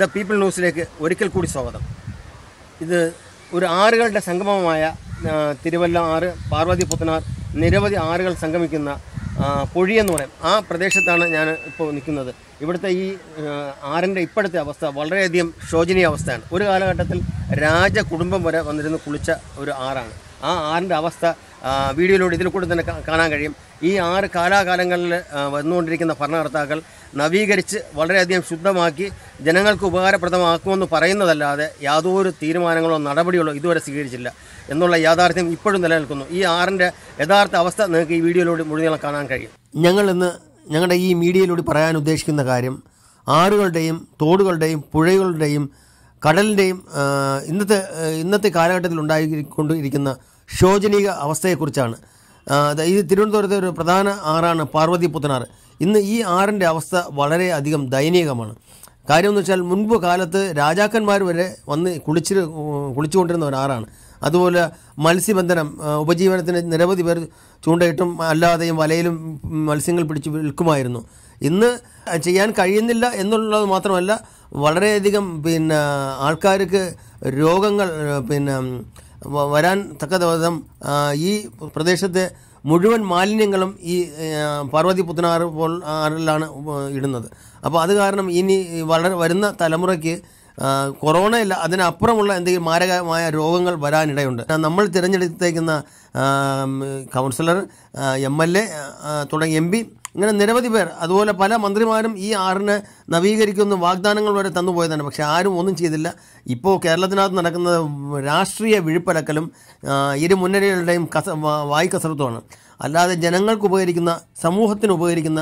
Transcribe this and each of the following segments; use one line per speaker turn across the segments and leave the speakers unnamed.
the people ന്യൂസിലേക്ക് ഒരിക്കൽ കൂടി സ്വാഗതം ഇത് ഒരു ആറുകളുടെ സംഗമമായ തിരുവല്ല ആറ് പാർവതി പുത്തനാർ നിരവധി ആറുകൾ സംഗമിക്കുന്ന പൊഴി പറയും ആ പ്രദേശത്താണ് ഞാൻ ഇപ്പോൾ നിൽക്കുന്നത് ഇവിടുത്തെ ഈ ആറിൻ്റെ ഇപ്പോഴത്തെ അവസ്ഥ വളരെയധികം ശോചനീയ അവസ്ഥയാണ് ഒരു കാലഘട്ടത്തിൽ രാജകുടുംബം വരെ വന്നിരുന്ന് കുളിച്ച ഒരു ആറാണ് ആ ആറിൻ്റെ അവസ്ഥ വീഡിയോയിലൂടെ ഇതിൽ കൂടെ തന്നെ കാണാൻ കഴിയും ഈ ആറ് കാലാകാലങ്ങളിൽ വന്നുകൊണ്ടിരിക്കുന്ന ഭരണകർത്താക്കൾ നവീകരിച്ച് വളരെയധികം ശുദ്ധമാക്കി ജനങ്ങൾക്ക് ഉപകാരപ്രദമാക്കുമെന്ന് പറയുന്നതല്ലാതെ യാതൊരു തീരുമാനങ്ങളോ നടപടികളോ ഇതുവരെ സ്വീകരിച്ചില്ല എന്നുള്ള യാഥാർത്ഥ്യം ഇപ്പോഴും നിലനിൽക്കുന്നു ഈ ആറിൻ്റെ യഥാർത്ഥ അവസ്ഥ നിങ്ങൾക്ക് ഈ വീഡിയോയിലൂടെ മുഴുവൻ കാണാൻ കഴിയും ഞങ്ങൾ ഇന്ന് ഞങ്ങളുടെ ഈ മീഡിയയിലൂടെ പറയാൻ ഉദ്ദേശിക്കുന്ന കാര്യം ആറുകളുടെയും തോടുകളുടെയും പുഴകളുടെയും കടലിൻ്റെയും ഇന്നത്തെ ഇന്നത്തെ കാലഘട്ടത്തിൽ ഉണ്ടായിക്കൊണ്ടിരിക്കുന്ന ശോചനീയ അവസ്ഥയെക്കുറിച്ചാണ് ഈ തിരുവനന്തപുരത്തെ ഒരു പ്രധാന ആറാണ് പാർവതി പുത്തനാറ് ഇന്ന് ഈ ആറിൻ്റെ അവസ്ഥ വളരെയധികം ദയനീയമാണ് കാര്യം വെച്ചാൽ മുൻപ് കാലത്ത് രാജാക്കന്മാർ വരെ വന്ന് കുളിച്ച് കുളിച്ചുകൊണ്ടിരുന്ന ആറാണ് അതുപോലെ മത്സ്യബന്ധനം ഉപജീവനത്തിന് നിരവധി പേർ ചൂണ്ടയിട്ടും അല്ലാതെയും വലയിലും മത്സ്യങ്ങൾ പിടിച്ച് വിൽക്കുമായിരുന്നു ഇന്ന് ചെയ്യാൻ കഴിയുന്നില്ല എന്നുള്ളത് മാത്രമല്ല വളരെയധികം പിന്നെ ആൾക്കാർക്ക് രോഗങ്ങൾ പിന്നെ വരാൻ തക്ക ദിവസം ഈ പ്രദേശത്തെ മുഴുവൻ മാലിന്യങ്ങളും ഈ പാർവതി പുത്തനാറ് പോൽ ആറിലാണ് ഇടുന്നത് അപ്പോൾ അത് കാരണം ഇനി വളരെ വരുന്ന തലമുറയ്ക്ക് കൊറോണയല്ല അതിനപ്പുറമുള്ള എന്തെങ്കിലും മാരകമായ രോഗങ്ങൾ വരാനിടയുണ്ട് നമ്മൾ തിരഞ്ഞെടുത്തേക്കുന്ന കൗൺസിലർ എം എൽ എ തുടങ്ങിയ എം പി ഇങ്ങനെ നിരവധി പേർ അതുപോലെ പല മന്ത്രിമാരും ഈ ആറിനെ നവീകരിക്കുന്ന വാഗ്ദാനങ്ങൾ വരെ തന്നുപോയതാണ് പക്ഷേ ആരും ഒന്നും ചെയ്തില്ല ഇപ്പോൾ കേരളത്തിനകത്ത് നടക്കുന്നത് രാഷ്ട്രീയ വിഴുപ്പലക്കലും ഇരു മുന്നണികളുടെയും കസ വായി അല്ലാതെ ജനങ്ങൾക്ക് ഉപകരിക്കുന്ന സമൂഹത്തിന് ഉപകരിക്കുന്ന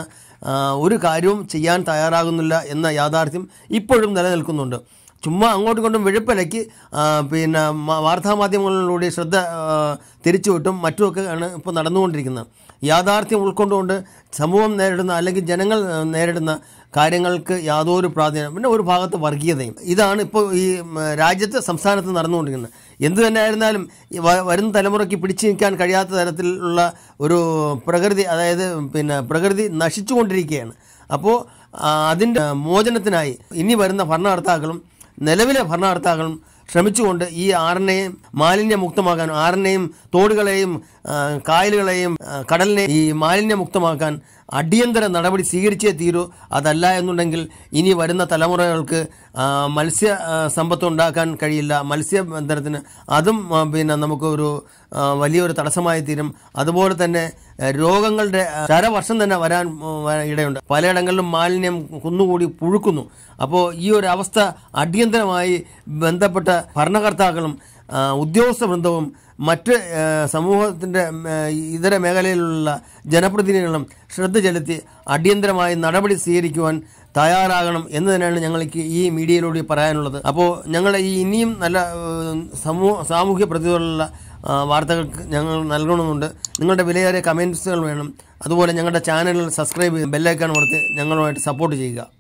ഒരു കാര്യവും ചെയ്യാൻ തയ്യാറാകുന്നില്ല എന്ന യാഥാർത്ഥ്യം ഇപ്പോഴും നിലനിൽക്കുന്നുണ്ട് ചുമ്മാ അങ്ങോട്ടും കൊണ്ടും വെഴുപ്പലക്കി പിന്നെ വാർത്താമാധ്യമങ്ങളിലൂടെ ശ്രദ്ധ തിരിച്ചുവിട്ടും മറ്റുമൊക്കെയാണ് ഇപ്പോൾ നടന്നുകൊണ്ടിരിക്കുന്നത് യാഥാർത്ഥ്യം ഉൾക്കൊണ്ടുകൊണ്ട് സമൂഹം നേരിടുന്ന അല്ലെങ്കിൽ ജനങ്ങൾ നേരിടുന്ന കാര്യങ്ങൾക്ക് യാതൊരു പ്രാധാന്യം പിന്നെ ഒരു ഭാഗത്ത് വർഗീയതയും ഇതാണ് ഇപ്പോൾ ഈ രാജ്യത്ത് സംസ്ഥാനത്ത് നടന്നുകൊണ്ടിരിക്കുന്നത് എന്തു തന്നെ ആയിരുന്നാലും വരുന്ന തലമുറയ്ക്ക് പിടിച്ചു നിൽക്കാൻ കഴിയാത്ത തരത്തിലുള്ള ഒരു പ്രകൃതി അതായത് പിന്നെ പ്രകൃതി നശിച്ചുകൊണ്ടിരിക്കുകയാണ് അപ്പോൾ അതിൻ്റെ മോചനത്തിനായി ഇനി വരുന്ന ഭരണകർത്താക്കളും നിലവിലെ ഭരണകർത്താക്കളും ശ്രമിച്ചുകൊണ്ട് ഈ ആറിനെയും മാലിന്യമുക്തമാക്കാൻ ആറിനെയും തോടുകളെയും കായലുകളെയും കടലിനെ ഈ മാലിന്യമുക്തമാക്കാൻ അടിയന്തര നടപടി സ്വീകരിച്ചേ തീരൂ അതല്ല എന്നുണ്ടെങ്കിൽ ഇനി വരുന്ന തലമുറകൾക്ക് മത്സ്യ സമ്പത്ത് ഉണ്ടാക്കാൻ കഴിയില്ല മത്സ്യബന്ധനത്തിന് അതും പിന്നെ നമുക്കൊരു വലിയൊരു തടസ്സമായി തീരും അതുപോലെ തന്നെ രോഗങ്ങളുടെ ശരവർഷം തന്നെ വരാൻ ഇടയുണ്ട് പലയിടങ്ങളിലും മാലിന്യം കുന്നുകൂടി പുഴുക്കുന്നു അപ്പോൾ ഈ ഒരു അവസ്ഥ അടിയന്തരമായി ബന്ധപ്പെട്ട ഭരണകർത്താക്കളും ഉദ്യോഗസ്ഥ വൃന്ദവും മറ്റ് സമൂഹത്തിൻ്റെ ഇതര മേഖലയിലുള്ള ജനപ്രതിനിധികളും ശ്രദ്ധ ചെലുത്തി അടിയന്തരമായി നടപടി സ്വീകരിക്കുവാൻ തയ്യാറാകണം എന്ന് തന്നെയാണ് ഞങ്ങൾക്ക് ഈ മീഡിയയിലൂടെ പറയാനുള്ളത് അപ്പോൾ ഞങ്ങൾ ഈ ഇനിയും നല്ല സമൂഹ സാമൂഹ്യ പ്രതിരോധമുള്ള വാർത്തകൾ ഞങ്ങൾ നൽകണമെന്നുണ്ട് നിങ്ങളുടെ വിലയേറിയ കമൻസുകൾ വേണം അതുപോലെ ഞങ്ങളുടെ ചാനൽ സബ്സ്ക്രൈബ് ചെയ്ത് ബെല്ലൈക്കാൻ കൊടുത്ത് ഞങ്ങളുമായിട്ട് സപ്പോർട്ട് ചെയ്യുക